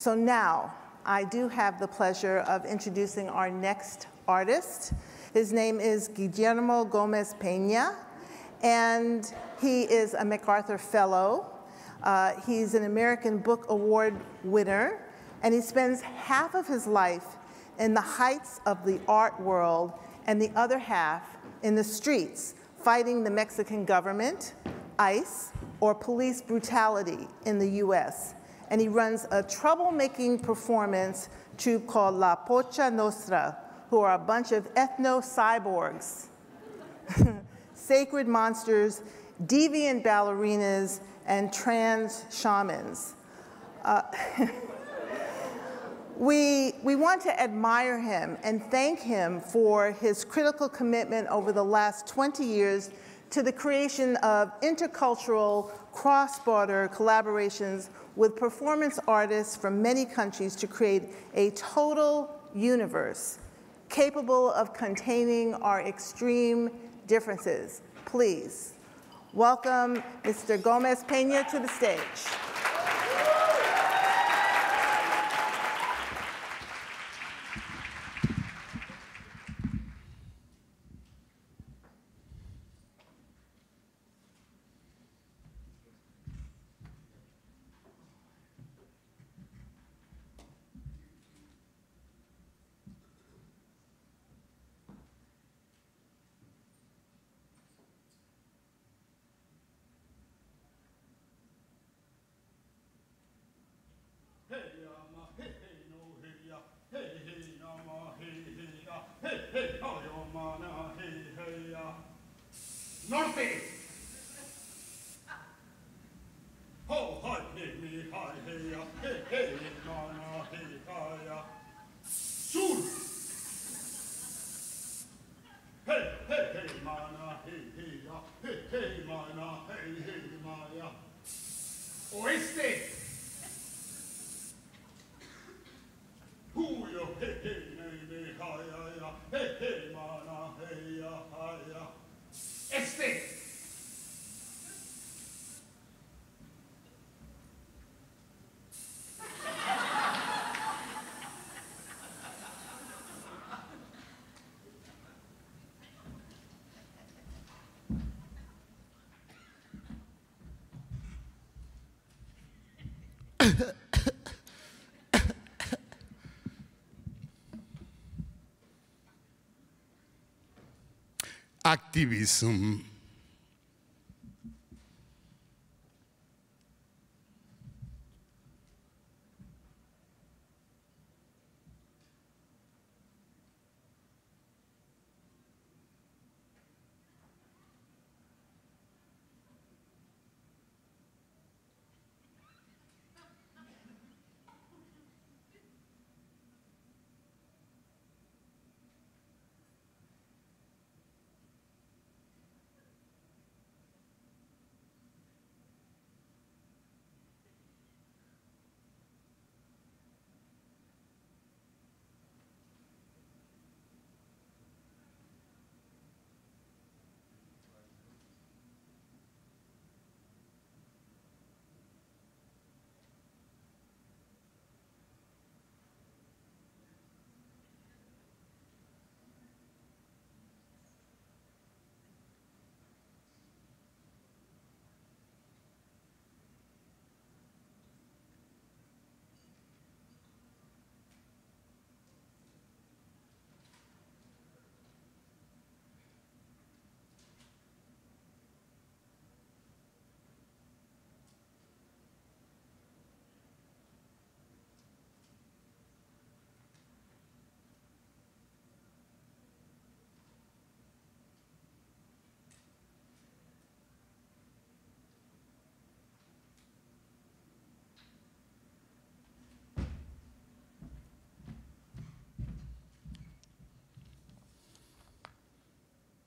So now I do have the pleasure of introducing our next artist. His name is Guillermo Gomez Pena, and he is a MacArthur Fellow. Uh, he's an American Book Award winner, and he spends half of his life in the heights of the art world and the other half in the streets, fighting the Mexican government, ICE, or police brutality in the US and he runs a troublemaking performance troupe called La Pocha Nostra, who are a bunch of ethno-cyborgs, sacred monsters, deviant ballerinas, and trans shamans. Uh, we, we want to admire him and thank him for his critical commitment over the last 20 years to the creation of intercultural, cross-border collaborations with performance artists from many countries to create a total universe capable of containing our extreme differences. Please welcome Mr. Gomez Pena to the stage. Activism.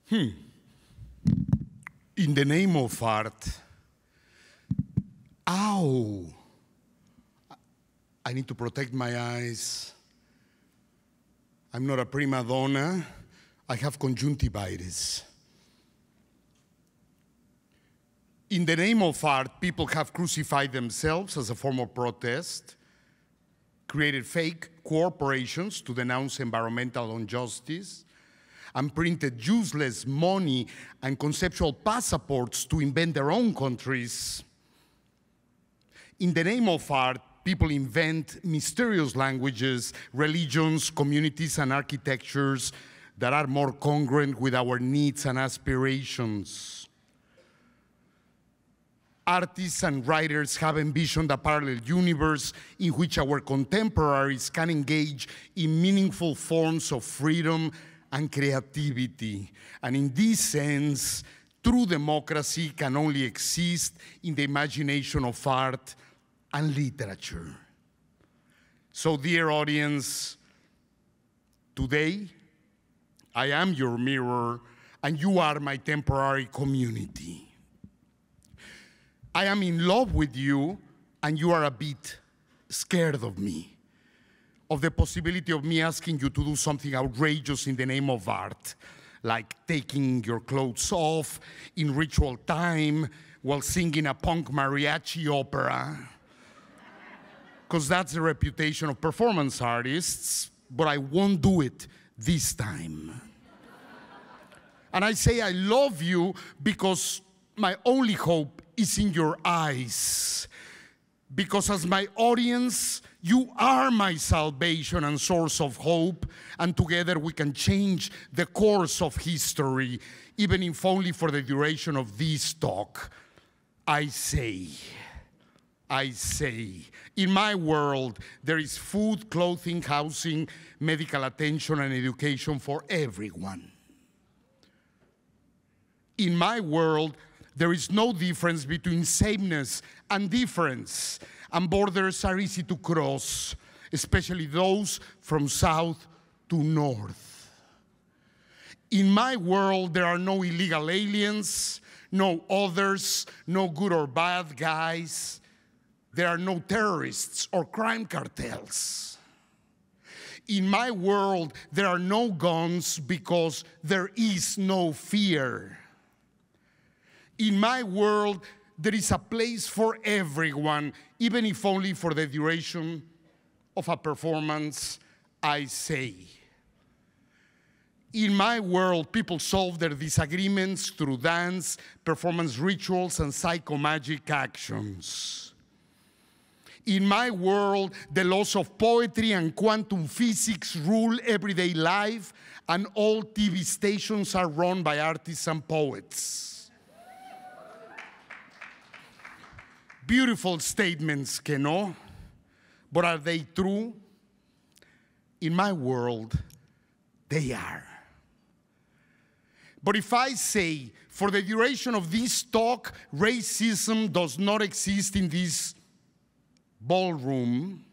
Hmm. In the name of art, ow! I need to protect my eyes. I'm not a prima donna. I have conjunctivitis. In the name of art, people have crucified themselves as a form of protest, created fake corporations to denounce environmental injustice, and printed useless money and conceptual passports to invent their own countries. In the name of art, people invent mysterious languages, religions, communities, and architectures that are more congruent with our needs and aspirations. Artists and writers have envisioned a parallel universe in which our contemporaries can engage in meaningful forms of freedom, and creativity. And in this sense, true democracy can only exist in the imagination of art and literature. So, dear audience, today I am your mirror and you are my temporary community. I am in love with you and you are a bit scared of me of the possibility of me asking you to do something outrageous in the name of art, like taking your clothes off in ritual time while singing a punk mariachi opera. Because that's the reputation of performance artists, but I won't do it this time. and I say I love you because my only hope is in your eyes. Because as my audience, you are my salvation and source of hope, and together we can change the course of history, even if only for the duration of this talk. I say, I say, in my world, there is food, clothing, housing, medical attention, and education for everyone. In my world, there is no difference between sameness and difference and borders are easy to cross, especially those from south to north. In my world, there are no illegal aliens, no others, no good or bad guys. There are no terrorists or crime cartels. In my world, there are no guns because there is no fear. In my world, there is a place for everyone, even if only for the duration of a performance, I say. In my world, people solve their disagreements through dance, performance rituals, and psychomagic actions. In my world, the laws of poetry and quantum physics rule everyday life, and all TV stations are run by artists and poets. Beautiful statements, que no, but are they true? In my world, they are. But if I say, for the duration of this talk, racism does not exist in this ballroom,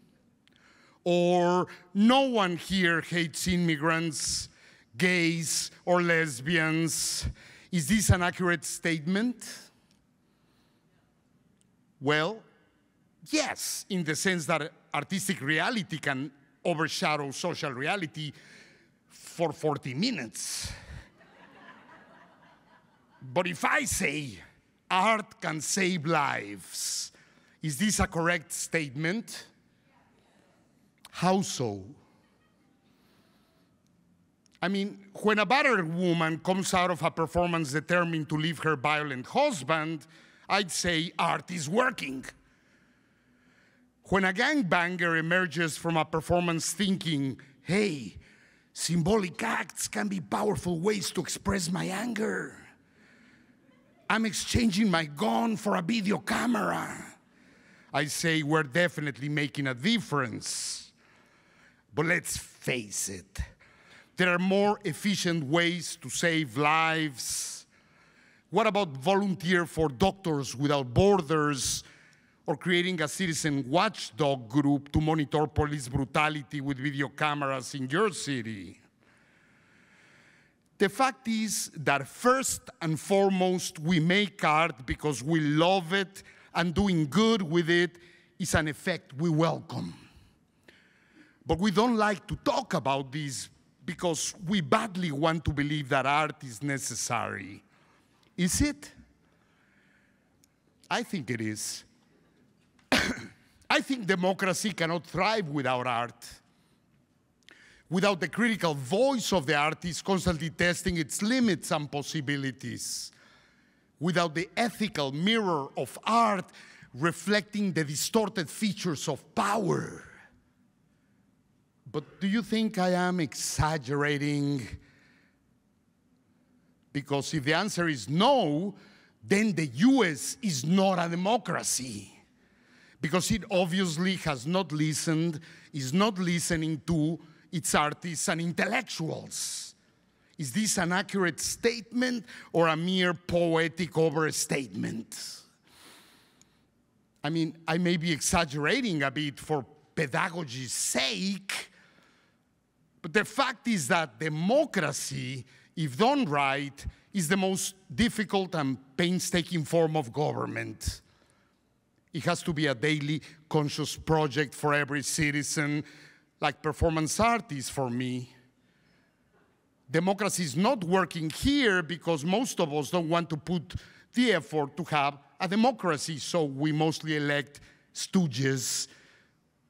or no one here hates immigrants, gays, or lesbians, is this an accurate statement? Well, yes, in the sense that artistic reality can overshadow social reality for 40 minutes. but if I say art can save lives, is this a correct statement? How so? I mean, when a battered woman comes out of a performance determined to leave her violent husband, I'd say art is working. When a gangbanger emerges from a performance thinking, hey, symbolic acts can be powerful ways to express my anger. I'm exchanging my gun for a video camera. I say we're definitely making a difference. But let's face it, there are more efficient ways to save lives what about volunteer for Doctors Without Borders or creating a citizen watchdog group to monitor police brutality with video cameras in your city? The fact is that first and foremost, we make art because we love it and doing good with it is an effect we welcome. But we don't like to talk about this because we badly want to believe that art is necessary. Is it? I think it is. I think democracy cannot thrive without art, without the critical voice of the artist constantly testing its limits and possibilities, without the ethical mirror of art reflecting the distorted features of power. But do you think I am exaggerating? Because if the answer is no, then the US is not a democracy. Because it obviously has not listened, is not listening to its artists and intellectuals. Is this an accurate statement or a mere poetic overstatement? I mean, I may be exaggerating a bit for pedagogy's sake, but the fact is that democracy if done right, is the most difficult and painstaking form of government. It has to be a daily conscious project for every citizen, like performance art is for me. Democracy is not working here because most of us don't want to put the effort to have a democracy, so we mostly elect stooges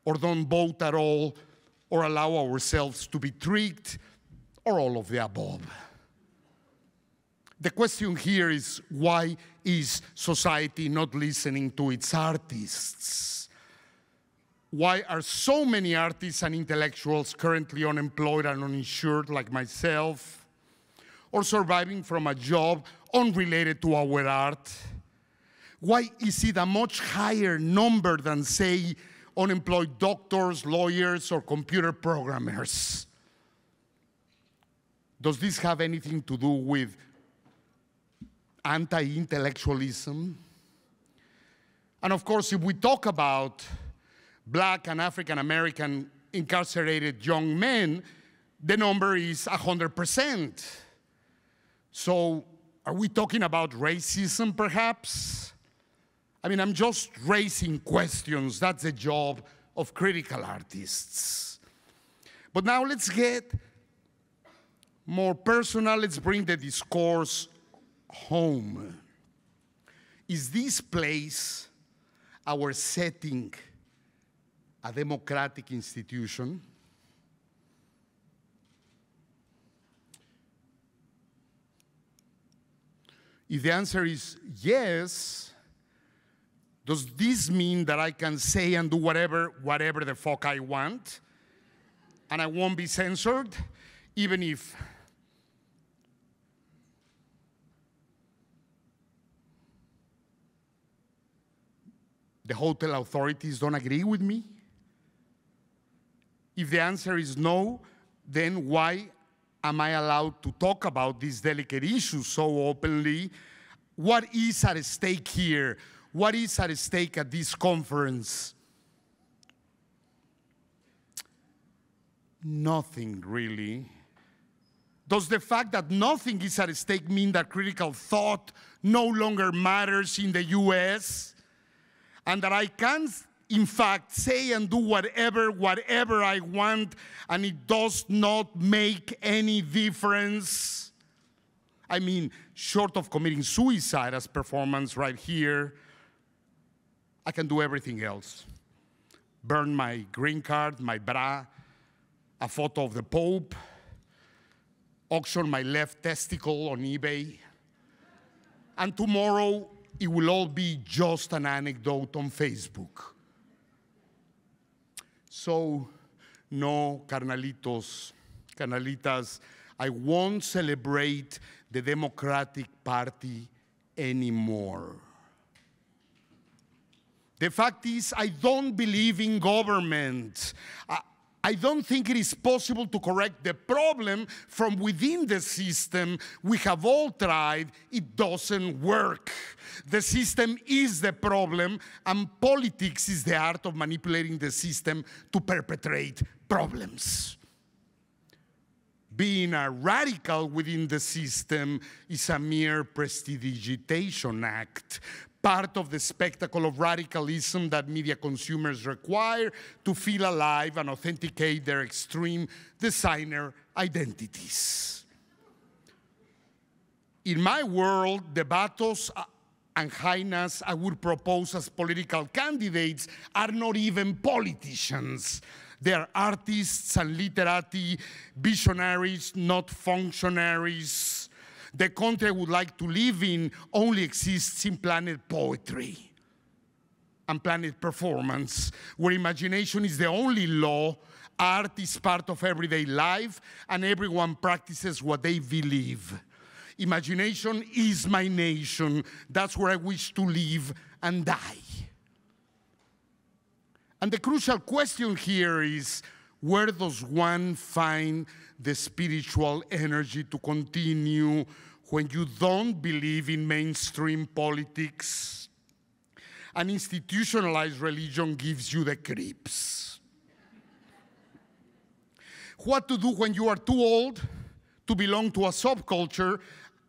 or don't vote at all or allow ourselves to be tricked or all of the above. The question here is why is society not listening to its artists? Why are so many artists and intellectuals currently unemployed and uninsured like myself? Or surviving from a job unrelated to our art? Why is it a much higher number than, say, unemployed doctors, lawyers, or computer programmers? Does this have anything to do with anti intellectualism. And of course, if we talk about black and African American incarcerated young men, the number is 100%. So, are we talking about racism perhaps? I mean, I'm just raising questions. That's the job of critical artists. But now let's get more personal. Let's bring the discourse home. Is this place, our setting, a democratic institution? If the answer is yes, does this mean that I can say and do whatever, whatever the fuck I want? And I won't be censored, even if the hotel authorities don't agree with me? If the answer is no, then why am I allowed to talk about these delicate issues so openly? What is at stake here? What is at stake at this conference? Nothing really. Does the fact that nothing is at stake mean that critical thought no longer matters in the US? and that I can, in fact, say and do whatever, whatever I want, and it does not make any difference. I mean, short of committing suicide as performance right here, I can do everything else. Burn my green card, my bra, a photo of the Pope, auction my left testicle on eBay, and tomorrow it will all be just an anecdote on Facebook. So, no, carnalitos, carnalitas, I won't celebrate the Democratic Party anymore. The fact is, I don't believe in government. I, I don't think it is possible to correct the problem from within the system. We have all tried, it doesn't work. The system is the problem, and politics is the art of manipulating the system to perpetrate problems. Being a radical within the system is a mere prestidigitation act part of the spectacle of radicalism that media consumers require to feel alive and authenticate their extreme designer identities. In my world, the battles uh, and highness I would propose as political candidates are not even politicians. They are artists and literati, visionaries, not functionaries, the country I would like to live in only exists in planet poetry and planet performance, where imagination is the only law, art is part of everyday life, and everyone practices what they believe. Imagination is my nation. That's where I wish to live and die. And the crucial question here is where does one find the spiritual energy to continue when you don't believe in mainstream politics? An institutionalized religion gives you the creeps. what to do when you are too old to belong to a subculture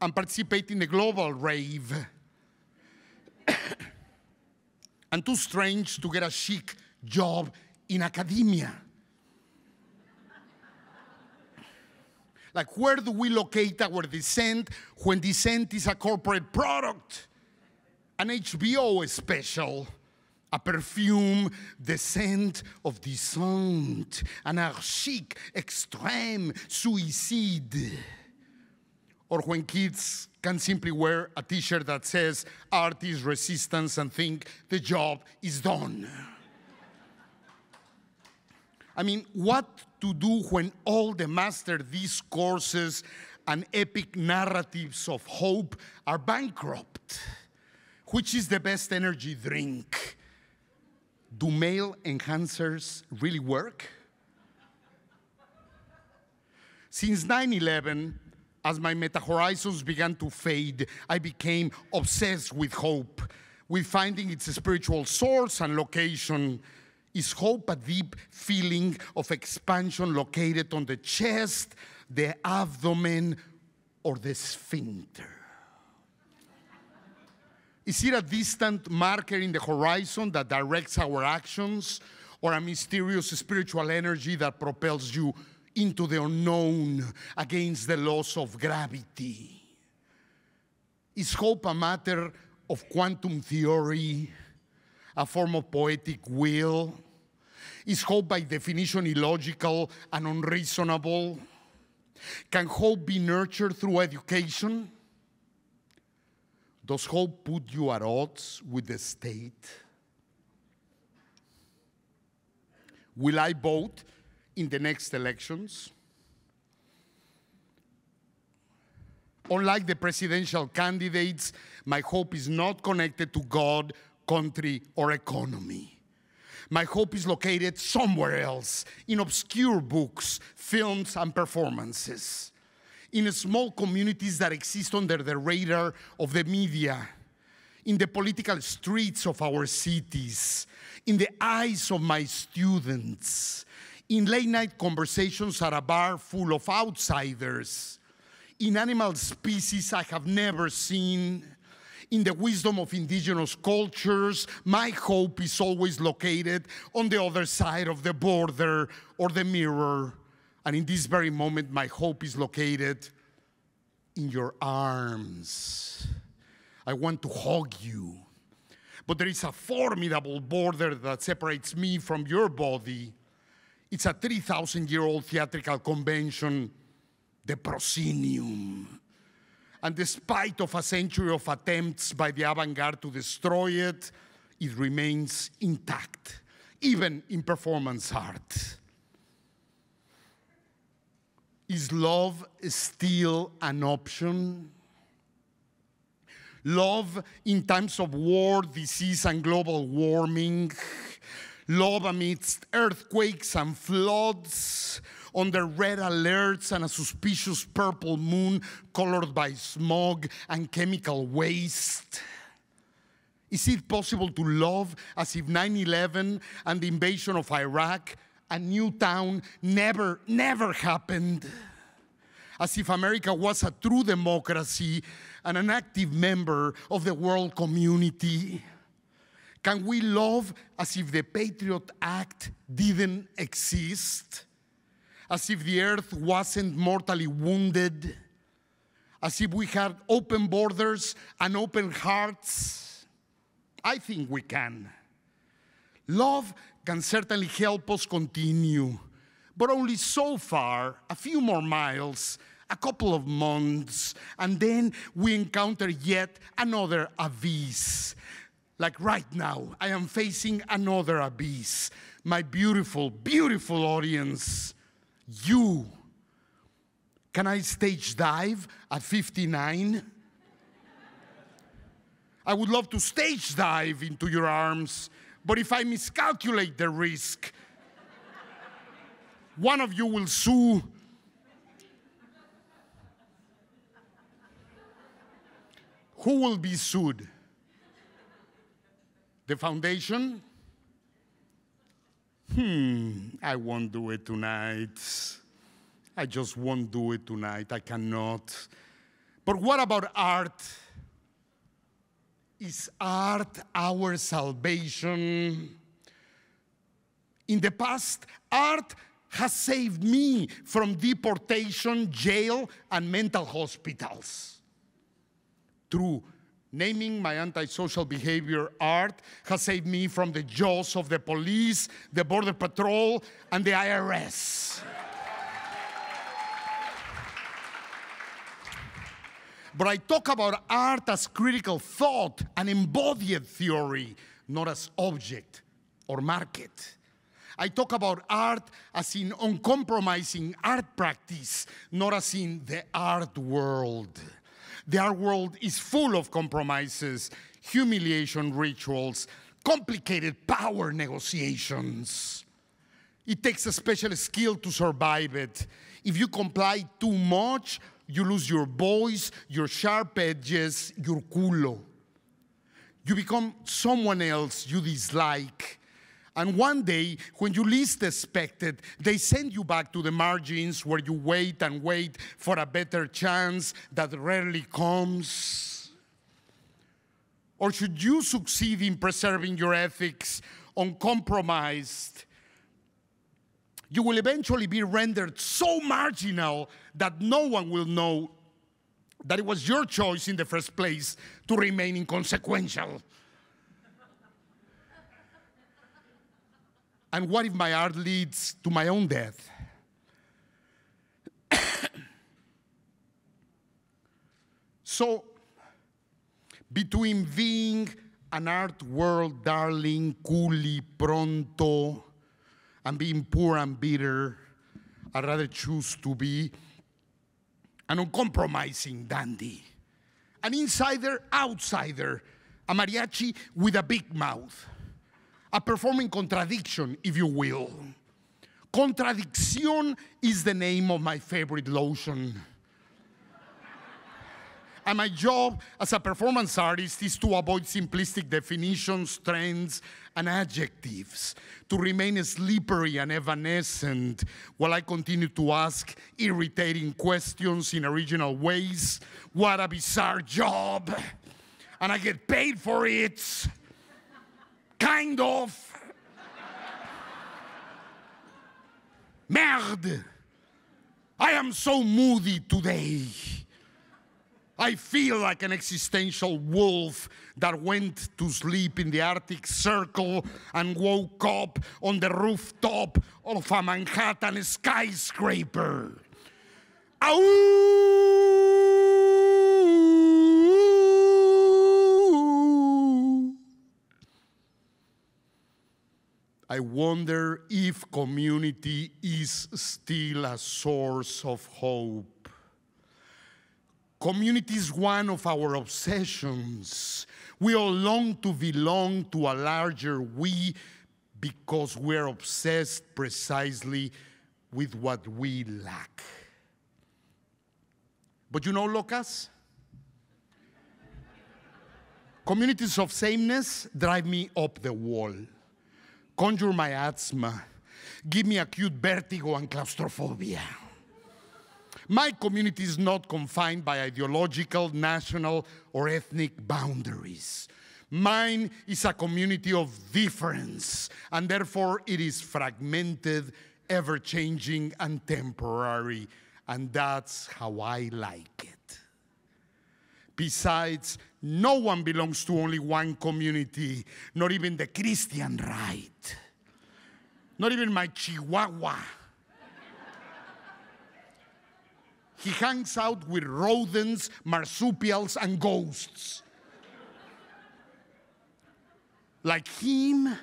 and participate in a global rave? and too strange to get a chic job in academia. Like, where do we locate our dissent when dissent is a corporate product? An HBO special, a perfume, the scent of dissent, anarchique, extreme, suicide. Or when kids can simply wear a t shirt that says art is resistance and think the job is done. I mean, what to do when all the master discourses and epic narratives of hope are bankrupt? Which is the best energy drink? Do male enhancers really work? Since 9 11, as my meta horizons began to fade, I became obsessed with hope, with finding its spiritual source and location. Is hope a deep feeling of expansion located on the chest, the abdomen, or the sphincter? Is it a distant marker in the horizon that directs our actions, or a mysterious spiritual energy that propels you into the unknown against the laws of gravity? Is hope a matter of quantum theory? a form of poetic will? Is hope by definition illogical and unreasonable? Can hope be nurtured through education? Does hope put you at odds with the state? Will I vote in the next elections? Unlike the presidential candidates, my hope is not connected to God country, or economy. My hope is located somewhere else, in obscure books, films, and performances, in small communities that exist under the radar of the media, in the political streets of our cities, in the eyes of my students, in late night conversations at a bar full of outsiders, in animal species I have never seen, in the wisdom of indigenous cultures. My hope is always located on the other side of the border or the mirror. And in this very moment, my hope is located in your arms. I want to hug you. But there is a formidable border that separates me from your body. It's a 3,000 year old theatrical convention, the proscenium and despite of a century of attempts by the avant-garde to destroy it, it remains intact, even in performance art. Is love still an option? Love in times of war, disease, and global warming. Love amidst earthquakes and floods on red alerts and a suspicious purple moon colored by smog and chemical waste? Is it possible to love as if 9 11 and the invasion of Iraq, a new town, never, never happened? As if America was a true democracy and an active member of the world community? Can we love as if the Patriot Act didn't exist? as if the earth wasn't mortally wounded, as if we had open borders and open hearts. I think we can. Love can certainly help us continue, but only so far, a few more miles, a couple of months, and then we encounter yet another abyss. Like right now, I am facing another abyss. My beautiful, beautiful audience. You. Can I stage dive at 59? I would love to stage dive into your arms, but if I miscalculate the risk, one of you will sue. Who will be sued? The foundation? hmm, I won't do it tonight. I just won't do it tonight. I cannot. But what about art? Is art our salvation? In the past, art has saved me from deportation, jail, and mental hospitals. True. Naming my antisocial behavior art has saved me from the jaws of the police, the Border Patrol, and the IRS. but I talk about art as critical thought and embodied theory, not as object or market. I talk about art as in uncompromising art practice, not as in the art world. Their world is full of compromises, humiliation rituals, complicated power negotiations. It takes a special skill to survive it. If you comply too much, you lose your voice, your sharp edges, your culo. You become someone else you dislike and one day, when you least expect it, they send you back to the margins where you wait and wait for a better chance that rarely comes. Or should you succeed in preserving your ethics uncompromised? You will eventually be rendered so marginal that no one will know that it was your choice in the first place to remain inconsequential. And what if my art leads to my own death? so, between being an art world darling, coolly, pronto, and being poor and bitter, I'd rather choose to be an uncompromising dandy, an insider outsider, a mariachi with a big mouth. A performing contradiction, if you will. Contradiction is the name of my favorite lotion. and my job as a performance artist is to avoid simplistic definitions, trends, and adjectives, to remain slippery and evanescent while I continue to ask irritating questions in original ways. What a bizarre job! And I get paid for it! Kind of. Merde. I am so moody today. I feel like an existential wolf that went to sleep in the Arctic Circle and woke up on the rooftop of a Manhattan skyscraper. Ow! I wonder if community is still a source of hope. Community is one of our obsessions. We all long to belong to a larger we because we're obsessed precisely with what we lack. But you know, Locas? Communities of sameness drive me up the wall conjure my asthma, give me acute vertigo and claustrophobia. My community is not confined by ideological, national, or ethnic boundaries. Mine is a community of difference, and therefore it is fragmented, ever changing, and temporary. And that's how I like it. Besides, no one belongs to only one community, not even the Christian right, not even my Chihuahua. he hangs out with rodents, marsupials, and ghosts. like him,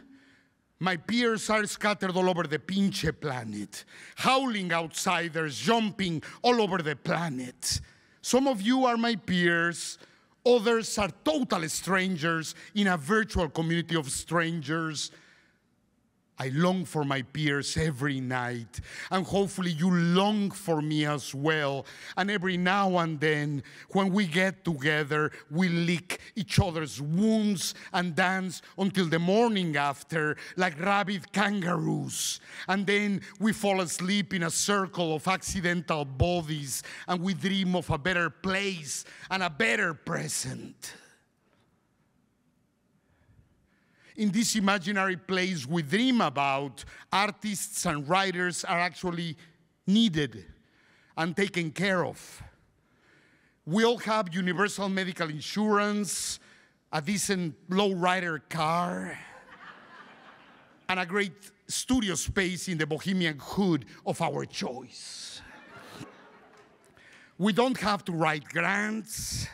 my peers are scattered all over the pinche planet, howling outsiders, jumping all over the planet. Some of you are my peers, others are total strangers in a virtual community of strangers I long for my peers every night, and hopefully you long for me as well. And every now and then, when we get together, we lick each other's wounds and dance until the morning after, like rabid kangaroos. And then we fall asleep in a circle of accidental bodies, and we dream of a better place and a better present. in this imaginary place we dream about, artists and writers are actually needed and taken care of. We all have universal medical insurance, a decent lowrider car, and a great studio space in the bohemian hood of our choice. we don't have to write grants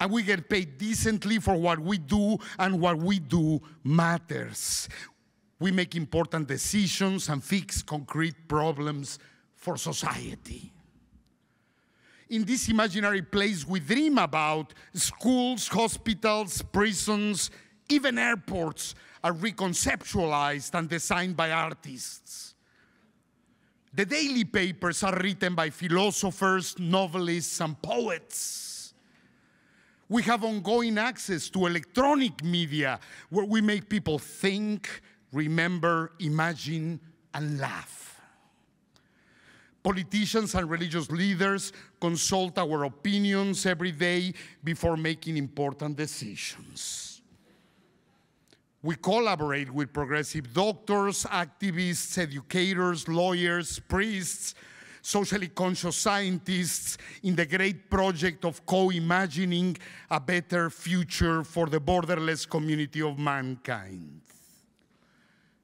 and we get paid decently for what we do, and what we do matters. We make important decisions and fix concrete problems for society. In this imaginary place we dream about, schools, hospitals, prisons, even airports are reconceptualized and designed by artists. The daily papers are written by philosophers, novelists, and poets we have ongoing access to electronic media where we make people think, remember, imagine, and laugh. Politicians and religious leaders consult our opinions every day before making important decisions. We collaborate with progressive doctors, activists, educators, lawyers, priests, socially conscious scientists in the great project of co-imagining a better future for the borderless community of mankind.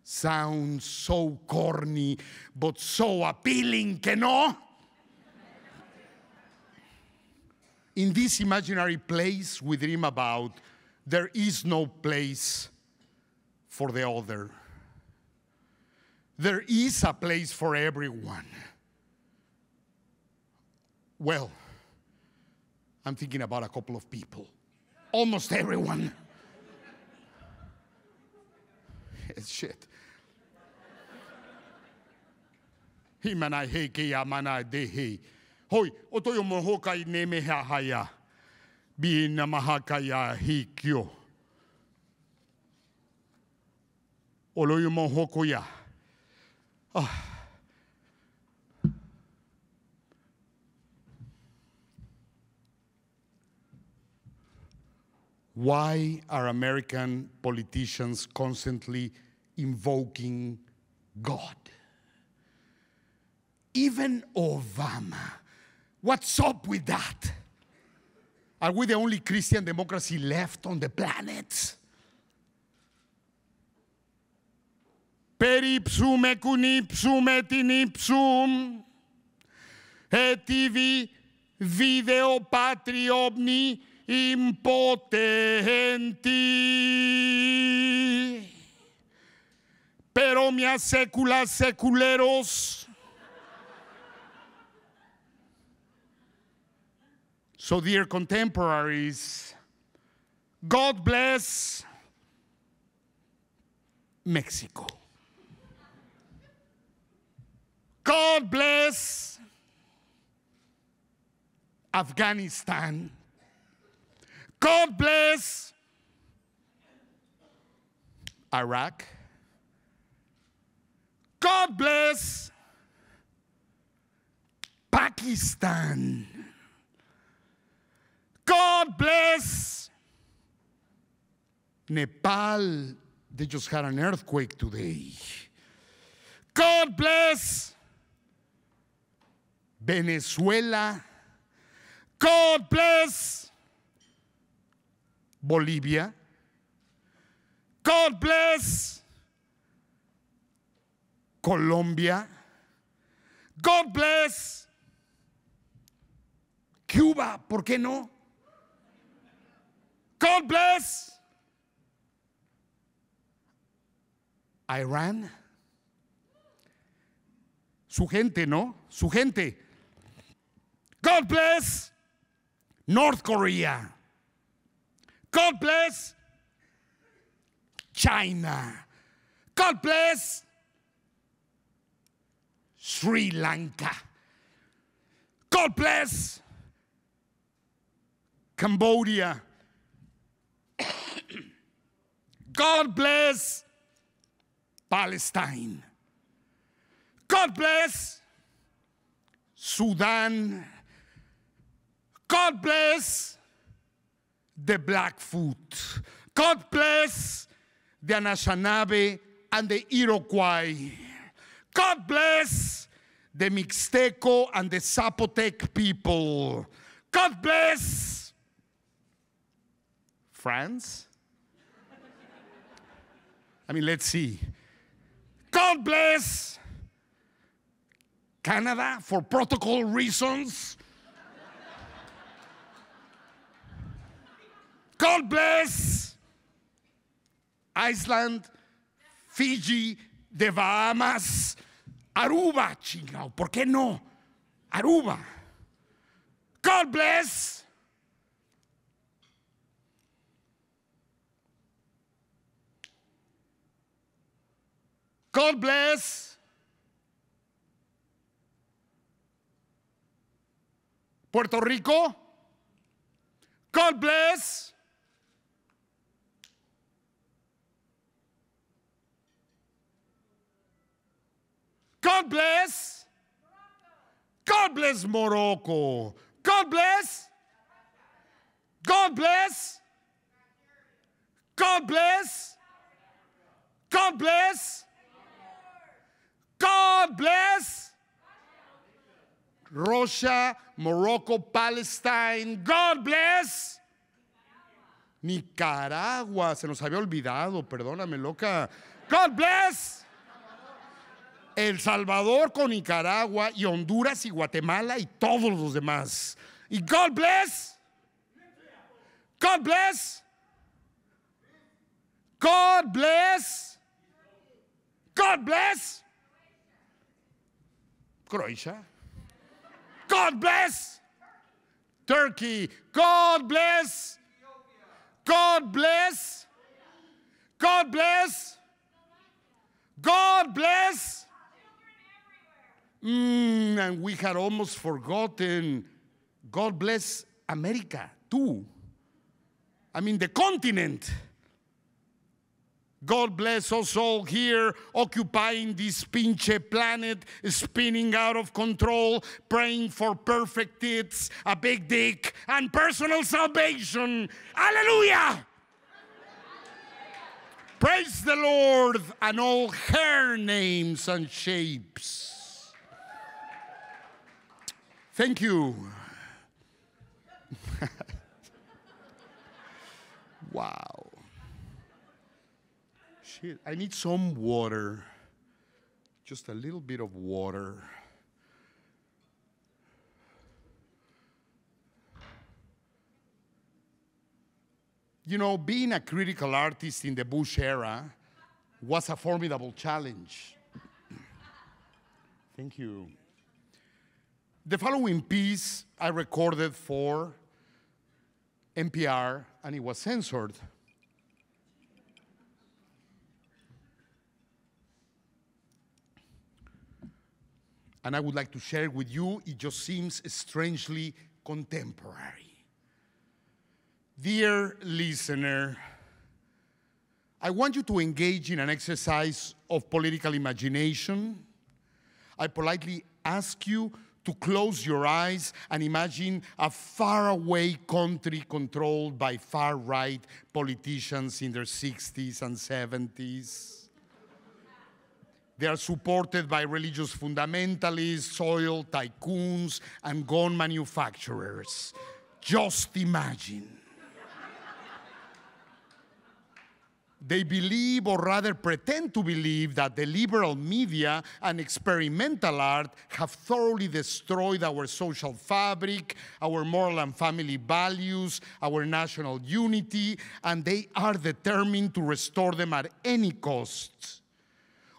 Sounds so corny, but so appealing, que no? in this imaginary place we dream about, there is no place for the other. There is a place for everyone. Well, I'm thinking about a couple of people, almost everyone. it's eh, shit. Himana heke ya mana he. Hoi, na mohoka i neme hahaya. Bina O ya hikyo. mo mohoko ya. Ah. Why are American politicians constantly invoking God? Even Obama. What's up with that? Are we the only Christian democracy left on the planet? Περιψούμε κουνήψουμε την ύψουμ. Έτιβι βίδεο πάτριόμνη impotente. Pero me secular seculeros. So, dear contemporaries, God bless Mexico. God bless Afghanistan. God bless Iraq. God bless Pakistan. God bless Nepal. They just had an earthquake today. God bless Venezuela. God bless Bolivia. God bless Colombia. God bless Cuba, ¿por qué no? God bless Irán. Su gente, ¿no? Su gente. God bless North Korea. God bless China. God bless Sri Lanka. God bless Cambodia. God bless Palestine. God bless Sudan. God bless the Blackfoot. God bless the Anishinaabe and the Iroquois. God bless the Mixteco and the Zapotec people. God bless France. I mean, let's see. God bless Canada for protocol reasons. God bless Iceland, Fiji, the Bahamas, Aruba, chingao, ¿por qué no? Aruba. God bless. God bless. Puerto Rico. God bless. God bless. God bless Morocco. God bless. God bless. God bless. God bless. God bless. Russia, Morocco, Palestine. God bless. Nicaragua, se nos había olvidado, perdóname, loca. God bless. El Salvador con Nicaragua y Honduras y Guatemala y todos los demás. Y God bless. God bless. God bless. God bless. Croacia God bless. Turkey. God bless. God bless. God bless. God bless. Mm, and we had almost forgotten. God bless America too. I mean, the continent. God bless us all here occupying this pinche planet, spinning out of control, praying for perfect tits, a big dick, and personal salvation. Hallelujah! Praise the Lord and all her names and shapes. Thank you. wow. Shit, I need some water. Just a little bit of water. You know, being a critical artist in the Bush era was a formidable challenge. Thank you. The following piece I recorded for NPR and it was censored. And I would like to share with you, it just seems strangely contemporary. Dear listener, I want you to engage in an exercise of political imagination. I politely ask you to close your eyes and imagine a faraway country controlled by far right politicians in their 60s and 70s. They are supported by religious fundamentalists, oil tycoons, and gun manufacturers. Just imagine. They believe, or rather pretend to believe, that the liberal media and experimental art have thoroughly destroyed our social fabric, our moral and family values, our national unity, and they are determined to restore them at any cost.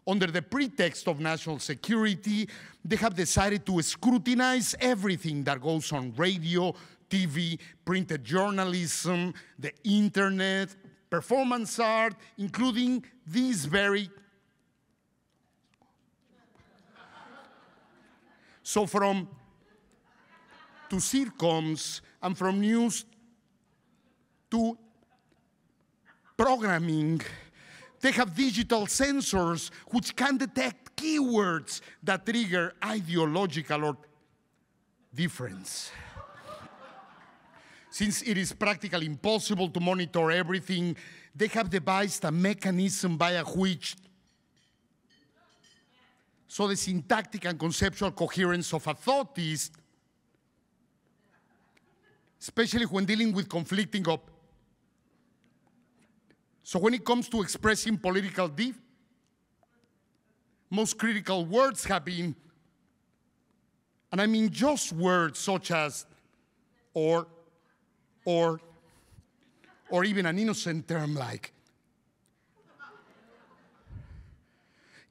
Under the pretext of national security, they have decided to scrutinize everything that goes on radio, TV, printed journalism, the internet, performance art, including these very. so from to circoms and from news to programming, they have digital sensors which can detect keywords that trigger ideological or difference. Since it is practically impossible to monitor everything, they have devised a mechanism by which so the syntactic and conceptual coherence of a thought is, especially when dealing with conflicting op. So when it comes to expressing political deep, most critical words have been, and I mean just words such as, or, or, or even an innocent term like.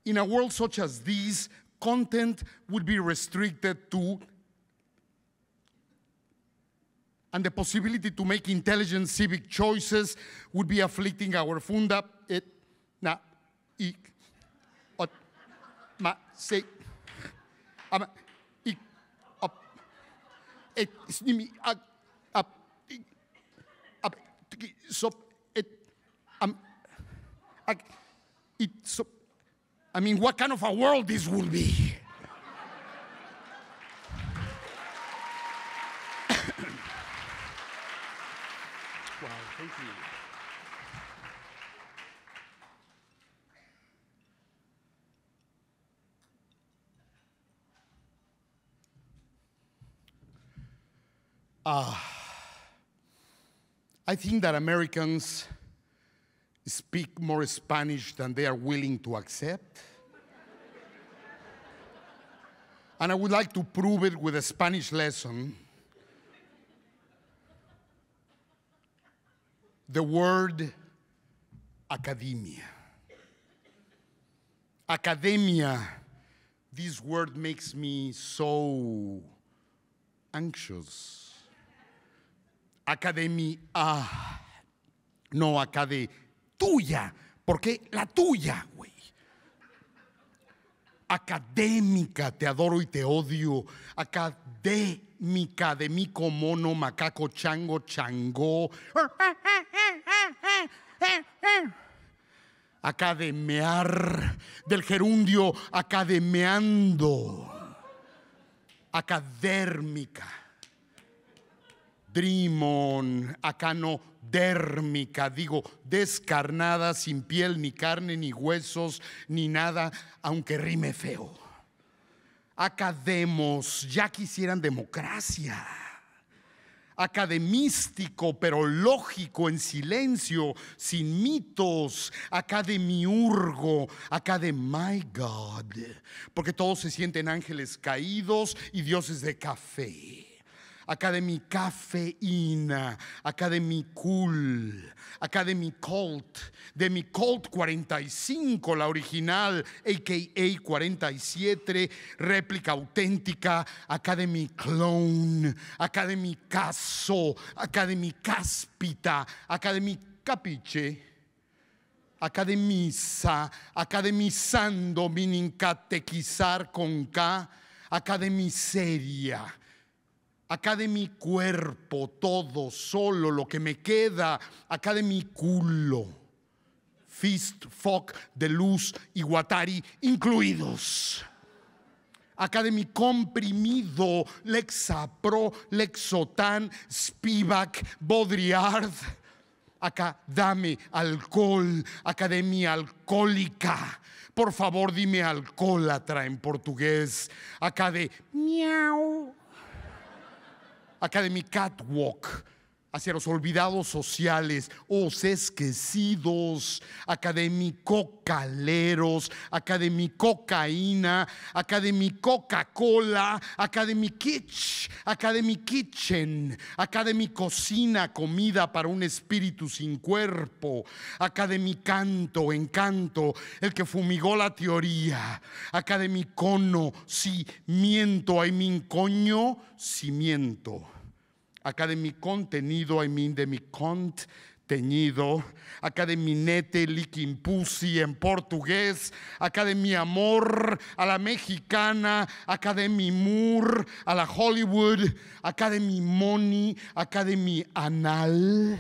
In a world such as this, content would be restricted to and the possibility to make intelligent civic choices would be afflicting our funda it na ik ot ma se ama ik op et snimi so it, um, I, it, so, I mean, what kind of a world this will be? wow, thank you. Ah. Uh. I think that Americans speak more Spanish than they are willing to accept. and I would like to prove it with a Spanish lesson. The word academia. Academia, this word makes me so anxious. academia, ah, no acade, tuya, porque la tuya, güey. Académica, te adoro y te odio. Académica de mico mono, macaco, chango, chango. Academear del gerundio, academeando. Académica drimon, acá no, dérmica, digo, descarnada, sin piel, ni carne, ni huesos, ni nada, aunque rime feo. Academos, ya quisieran democracia. Academístico, pero lógico, en silencio, sin mitos. Academiurgo, acá de my God. Porque todos se sienten ángeles caídos y dioses de café mi cafeína, acá de mi Colt 45, la original, AKA 47, réplica auténtica, caso, Academy cáspita, Academy de Academy academizando, vinin catequizar con K, seria acá de mi cuerpo, todo, solo, lo que me queda, acá de mi culo, fist, fuck, de luz y guatari incluidos. Acá de mi comprimido, Lexapro, Lexotan, Spivak, Baudrillard. Acá dame alcohol, academia alcohólica. Por favor, dime alcoólatra en portugués. Acá de miau Academy Catwalk, hacia los olvidados sociales, de académico caleros, académico cocaína, académico Coca-Cola, académico Kitsch, académico Kitchen, mi Cocina, comida para un espíritu sin cuerpo, canto, encanto, el que fumigó la teoría, si miento, hay mi coño, cimiento acá de mi contenido, I mean de mi cont teñido, acá de mi nete en portugués, acá de mi amor a la mexicana, acá de mi mur a la Hollywood, acá de mi money, acá de mi anal,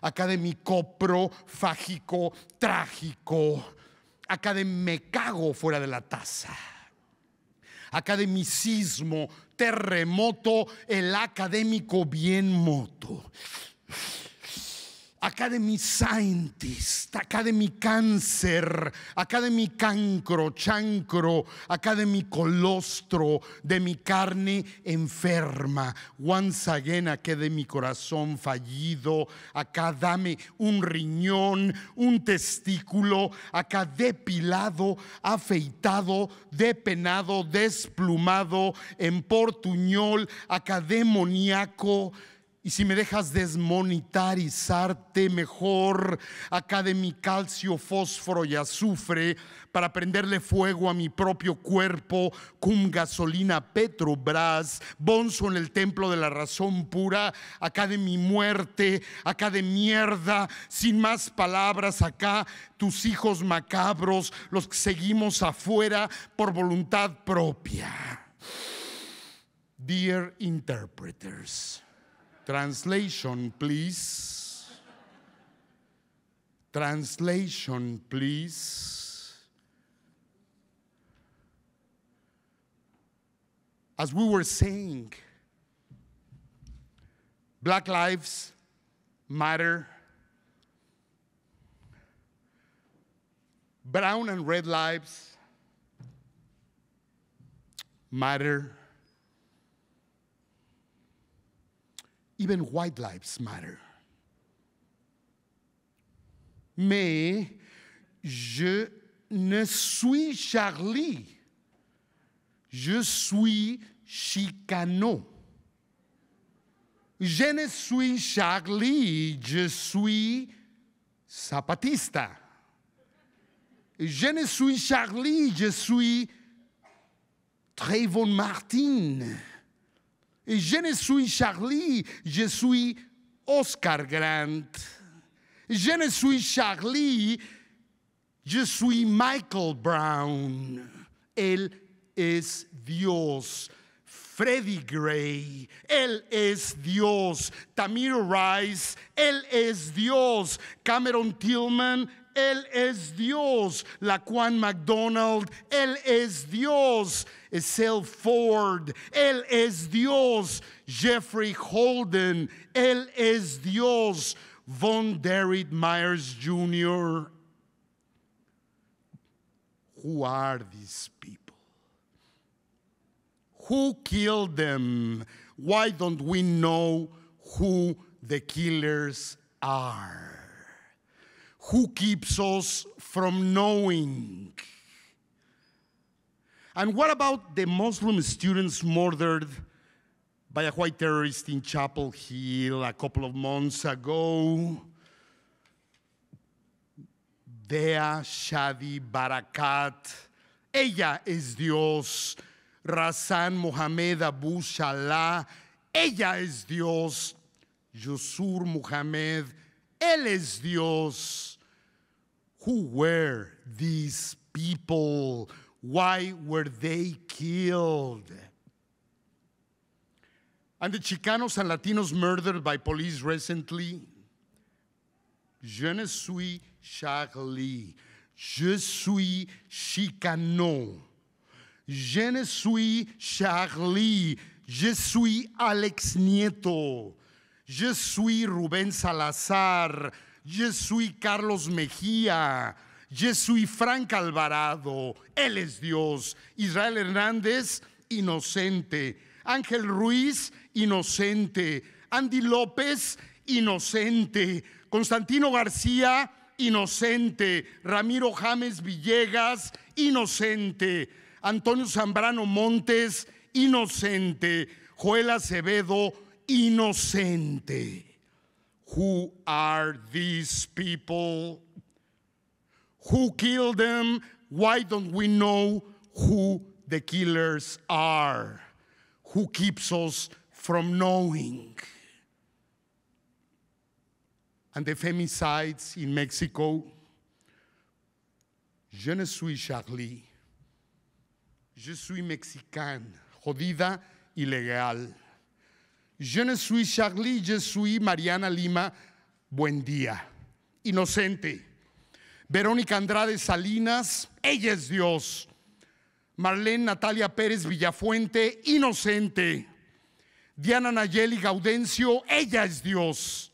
acá de mi copro fágico trágico, acá de me cago fuera de la taza, acá de mi sismo terremoto, el académico bien moto acá mi Scientist, mi Cáncer, acá de mi Cancro, Chancro, acá de mi Colostro, de mi carne enferma, once again, de mi corazón fallido, acá dame un riñón, un testículo, acá depilado, afeitado, depenado, desplumado, en portuñol, acá demoníaco, y si me dejas desmonitarizarte mejor acá de mi calcio, fósforo y azufre para prenderle fuego a mi propio cuerpo, cum gasolina Petrobras, bonzo en el templo de la razón pura, acá de mi muerte, acá de mierda, sin más palabras, acá tus hijos macabros, los que seguimos afuera por voluntad propia. Dear interpreters. Translation, please. Translation, please. As we were saying, Black Lives Matter. Brown and red lives matter. Even white lives matter. Mais je ne suis Charlie. Je suis Chicano. Je ne suis Charlie, je suis Zapatista. Je ne suis Charlie, je suis Trayvon Martin. je ne suis Charlie, je suis Oscar Grant. Je ne suis Charlie, Je suis Michael Brown. Él es Dios. Freddie Gray, Él es Dios. Tamir Rice, Él es Dios. Cameron Tillman, Él es Dios. La McDonald, Él es Dios. Esel Ford, Él es Dios. Jeffrey Holden, Él es Dios. Von Derrick Myers Jr. Who are these people? Who killed them? Why don't we know who the killers are? who keeps us from knowing. And what about the Muslim students murdered by a white terrorist in Chapel Hill a couple of months ago? Dea Shadi Barakat, ella es Dios. Razan Mohamed Abu Shalah, ella es Dios. Yusur Mohamed, él es Dios who were these people? Why were they killed? And the Chicanos and Latinos murdered by police recently? Je ne suis Charlie. Je suis Chicano. Je ne suis Charlie. Je suis Alex Nieto. Je suis Rubén Salazar. Yo Carlos Mejía. Yo Frank Alvarado. Él es Dios. Israel Hernández, inocente. Ángel Ruiz, inocente. Andy López, inocente. Constantino García, inocente. Ramiro James Villegas, inocente. Antonio Zambrano Montes, inocente. Joel Acevedo, inocente. Who are these people? Who killed them? Why don't we know who the killers are? Who keeps us from knowing? And the femicides in Mexico. Je ne suis Charlie. Je suis mexicain, jodida ilegal. Je ne suis Charlie, je suis Mariana Lima. Buen día. Inocente. Verónica Andrade Salinas, ella es Dios. Marlene Natalia Pérez Villafuente, inocente. Diana Nayeli Gaudencio, ella es Dios.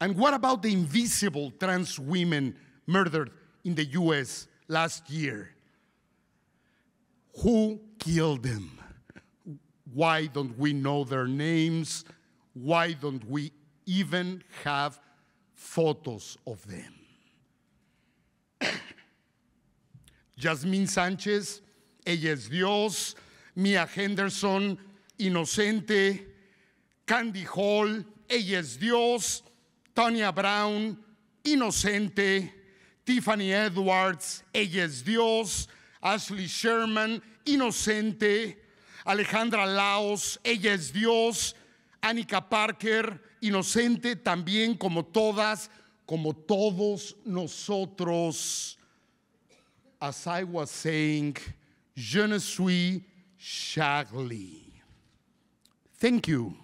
And what about the invisible trans women murdered in the US last year? Who killed them? Why don't we know their names? Why don't we even have photos of them? Jasmine Sánchez, Ella es Dios, Mia Henderson, Inocente, Candy Hall, Ella es Dios, Tonya Brown, Inocente, Tiffany Edwards, Ella es Dios, Ashley Sherman, Inocente, Alejandra Laos, Ella es Dios, Annika Parker, inocente también como todas, como todos nosotros. As I was saying, je ne suis Charlie. Thank you.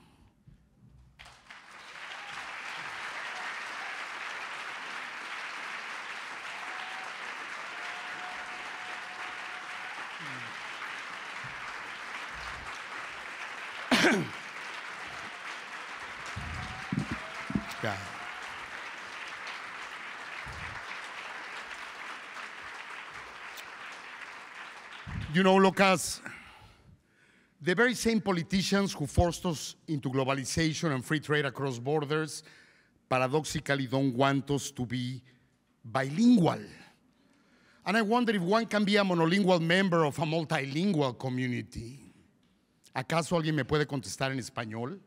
You know, Lucas, the very same politicians who forced us into globalization and free trade across borders paradoxically don't want us to be bilingual. And I wonder if one can be a monolingual member of a multilingual community. ¿Acaso alguien me puede contestar en español?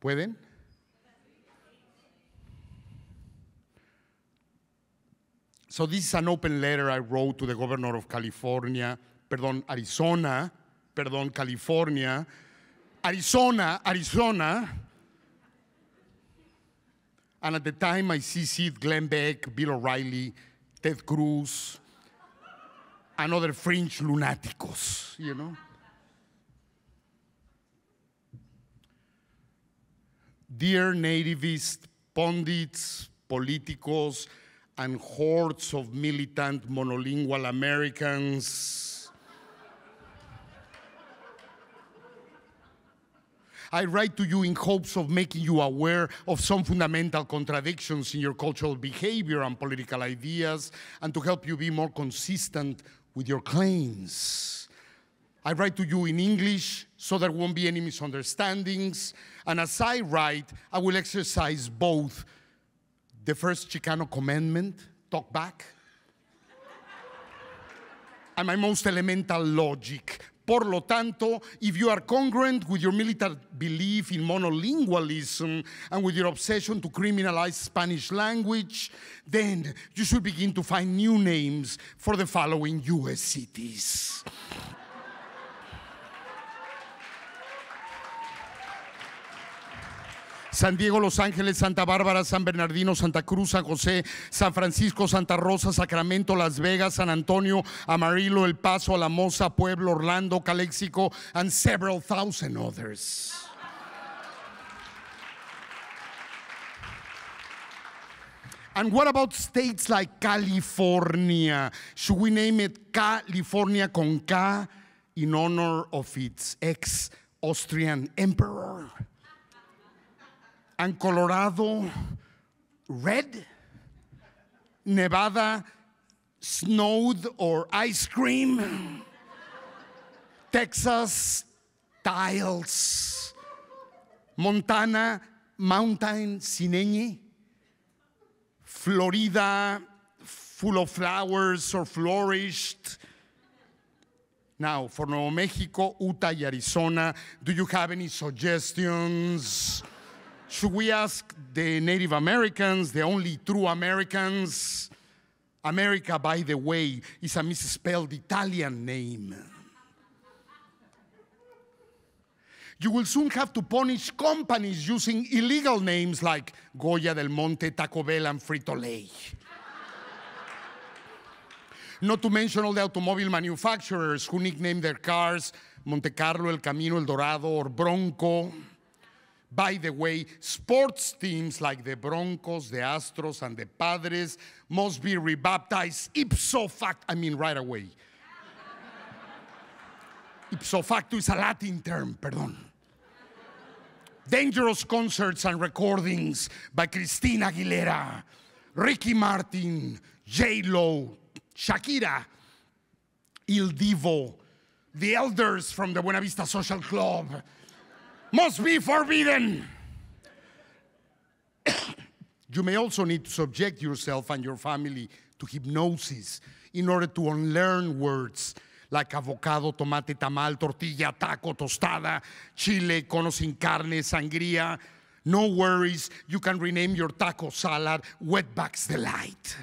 ¿Pueden? So this is an open letter I wrote to the governor of California, perdón, Arizona, perdón, California, Arizona, Arizona. And at the time I CC'd Glenn Beck, Bill O'Reilly, Ted Cruz, and other fringe lunáticos, you know. Dear nativist pundits, politicos, and hordes of militant monolingual Americans. I write to you in hopes of making you aware of some fundamental contradictions in your cultural behavior and political ideas, and to help you be more consistent with your claims. I write to you in English so there won't be any misunderstandings, and as I write, I will exercise both the first Chicano commandment, talk back, and my most elemental logic. Por lo tanto, if you are congruent with your militant belief in monolingualism and with your obsession to criminalize Spanish language, then you should begin to find new names for the following US cities. San Diego, Los Ángeles, Santa Bárbara, San Bernardino, Santa Cruz, San José, San Francisco, Santa Rosa, Sacramento, Las Vegas, San Antonio, Amarillo, El Paso, Alamosa, Pueblo, Orlando, Calexico, and several thousand others. And what about states like California? Should we name it California con K in honor of its ex Austrian emperor? and Colorado red, Nevada snowed or ice cream, Texas tiles, Montana mountain sineñe, Florida full of flowers or flourished. Now, for Nuevo Mexico, Utah, and Arizona, do you have any suggestions? Should we ask the Native Americans, the only true Americans? America, by the way, is a misspelled Italian name. you will soon have to punish companies using illegal names like Goya del Monte, Taco Bell, and Frito Lay. Not to mention all the automobile manufacturers who nickname their cars Monte Carlo, El Camino, El Dorado, or Bronco. By the way, sports teams like the Broncos, the Astros, and the Padres must be rebaptized ipso facto, I mean right away. ipso facto is a Latin term, perdón. Dangerous concerts and recordings by Christina Aguilera, Ricky Martin, J-Lo, Shakira, Il Divo, the elders from the Buena Vista Social Club, must be forbidden. you may also need to subject yourself and your family to hypnosis in order to unlearn words like avocado, tomate, tamal, tortilla, taco, tostada, chile, cono sin carne, sangría. No worries, you can rename your taco salad Wetback's Delight.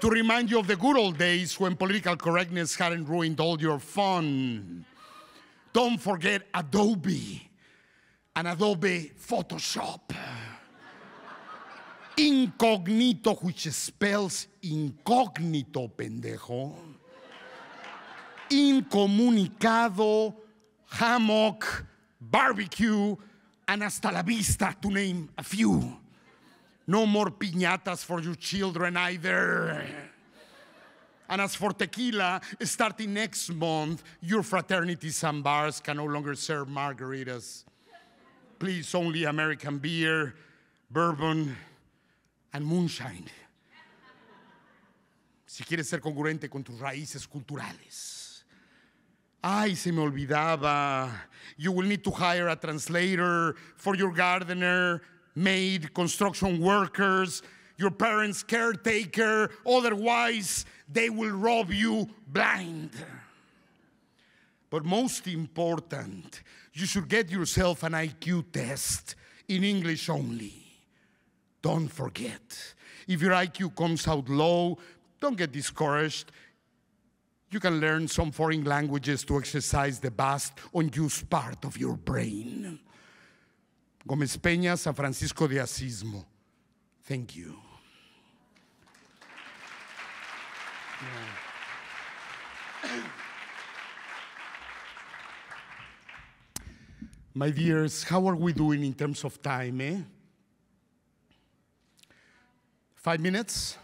to remind you of the good old days when political correctness hadn't ruined all your fun. Don't forget Adobe and Adobe Photoshop. incognito, which spells incógnito, pendejo. Incomunicado, hammock, barbecue, and hasta la vista, to name a few. No more piñatas for your children either. And as for tequila, starting next month, your fraternities and bars can no longer serve margaritas. Please, only American beer, bourbon, and moonshine. Si quieres ser congruente con tus raíces culturales. Ay, se me olvidaba. You will need to hire a translator for your gardener, maid, construction workers, your parents' caretaker, otherwise, they will rob you blind. But most important, you should get yourself an IQ test in English only. Don't forget. If your IQ comes out low, don't get discouraged. You can learn some foreign languages to exercise the vast, unused part of your brain. Gomez Peña, San Francisco de Asismo. Thank you. My dears, how are we doing in terms of time, eh? Five minutes?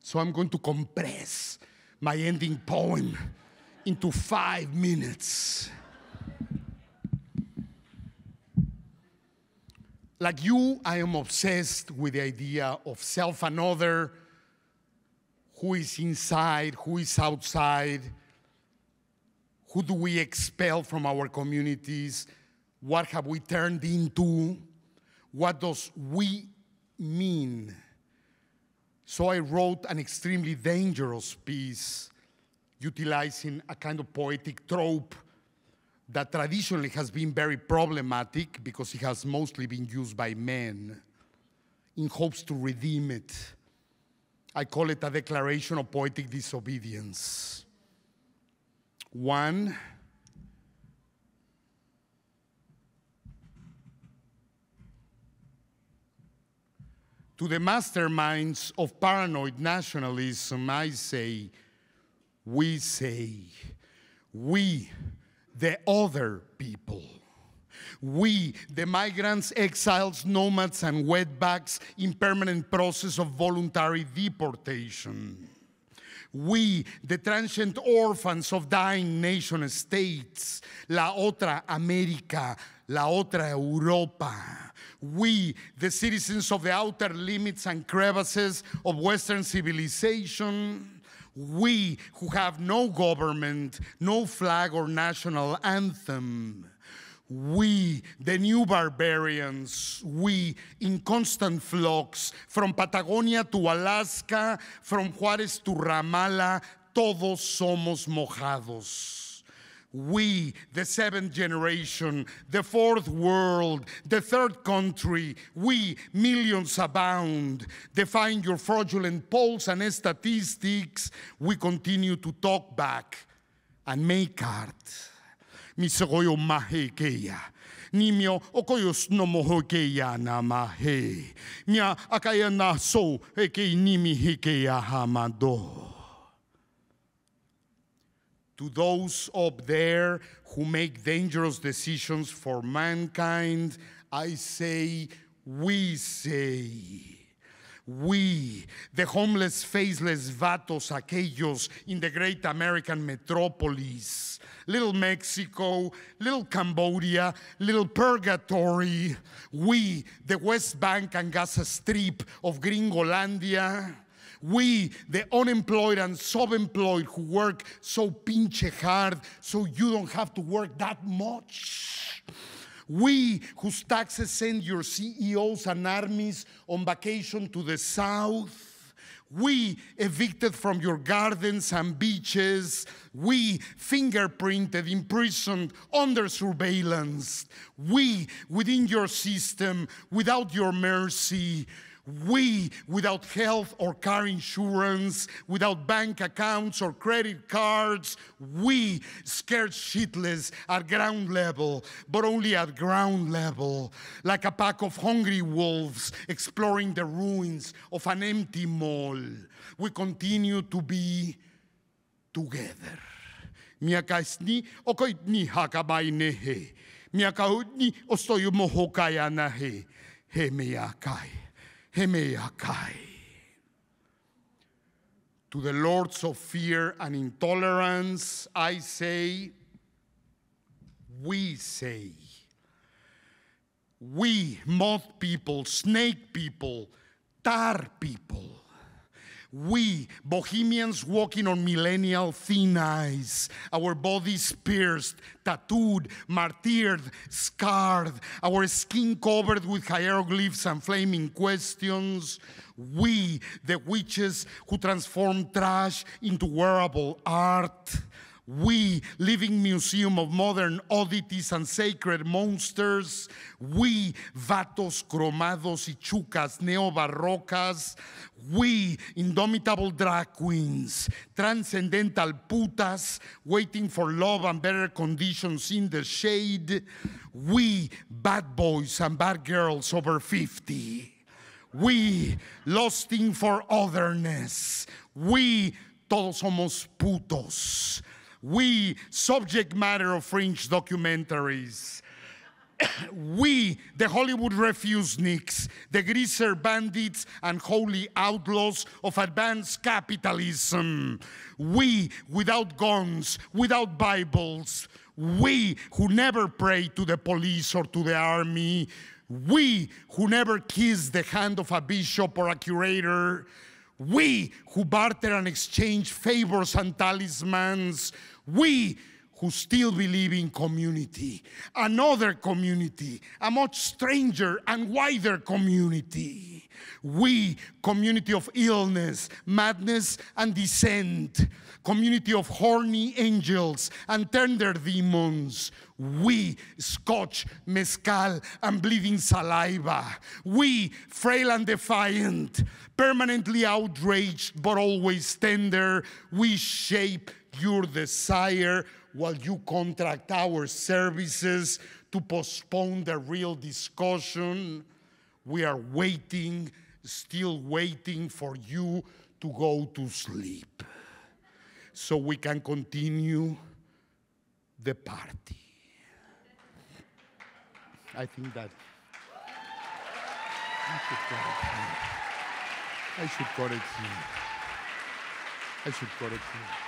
So I'm going to compress my ending poem into five minutes. Like you, I am obsessed with the idea of self and other who is inside, who is outside, who do we expel from our communities, what have we turned into, what does we mean? So I wrote an extremely dangerous piece utilizing a kind of poetic trope that traditionally has been very problematic because it has mostly been used by men in hopes to redeem it. I call it a declaration of poetic disobedience. One, to the masterminds of paranoid nationalism, I say, we say, we, the other people. We, the migrants, exiles, nomads, and wetbacks in permanent process of voluntary deportation. We, the transient orphans of dying nation states, la otra América, la otra Europa. We, the citizens of the outer limits and crevices of Western civilization, we who have no government, no flag or national anthem we, the new barbarians, we, in constant flocks, from Patagonia to Alaska, from Juárez to Ramallah, todos somos mojados. We, the seventh generation, the fourth world, the third country, we, millions abound. Define your fraudulent polls and statistics. We continue to talk back and make art mahekeya nimio okoyos no na mahe mia akaya na so nimi hamado to those up there who make dangerous decisions for mankind, I say, we say we, the homeless, faceless vatos, aquellos in the great American metropolis, little Mexico, little Cambodia, little Purgatory, we, the West Bank and Gaza Strip of Gringolandia, we, the unemployed and sub-employed who work so pinche hard so you don't have to work that much. We, whose taxes send your CEOs and armies on vacation to the south, we evicted from your gardens and beaches, we fingerprinted, imprisoned, under surveillance, we within your system, without your mercy, we, without health or car insurance, without bank accounts or credit cards, we, scared shitless at ground level, but only at ground level, like a pack of hungry wolves exploring the ruins of an empty mall. We continue to be together. Miakaisni okoitni hakabaine he. ostoyu mohokayana he. He miakai. To the lords of fear and intolerance, I say, we say, we moth people, snake people, tar people we, bohemians walking on millennial thin ice, our bodies pierced, tattooed, martyred, scarred, our skin covered with hieroglyphs and flaming questions. We, the witches who transform trash into wearable art we, living museum of modern oddities and sacred monsters, we, vatos cromados y chucas neobarrocas, we, indomitable drag queens, transcendental putas, waiting for love and better conditions in the shade, we, bad boys and bad girls over 50. We, lusting for otherness. We, todos somos putos we subject matter of fringe documentaries we, the Hollywood refuseniks, the greaser bandits and holy outlaws of advanced capitalism, we without guns, without Bibles, we who never pray to the police or to the army, we who never kiss the hand of a bishop or a curator, we who barter and exchange favors and talismans, we who still believe in community, another community, a much stranger and wider community. We, community of illness, madness, and dissent, community of horny angels and tender demons. We, scotch, mezcal, and bleeding saliva. We, frail and defiant, permanently outraged but always tender. We shape your desire while you contract our services to postpone the real discussion. We are waiting, still waiting for you to go to sleep so we can continue the party. I think that. I should cut it here. I should correct you.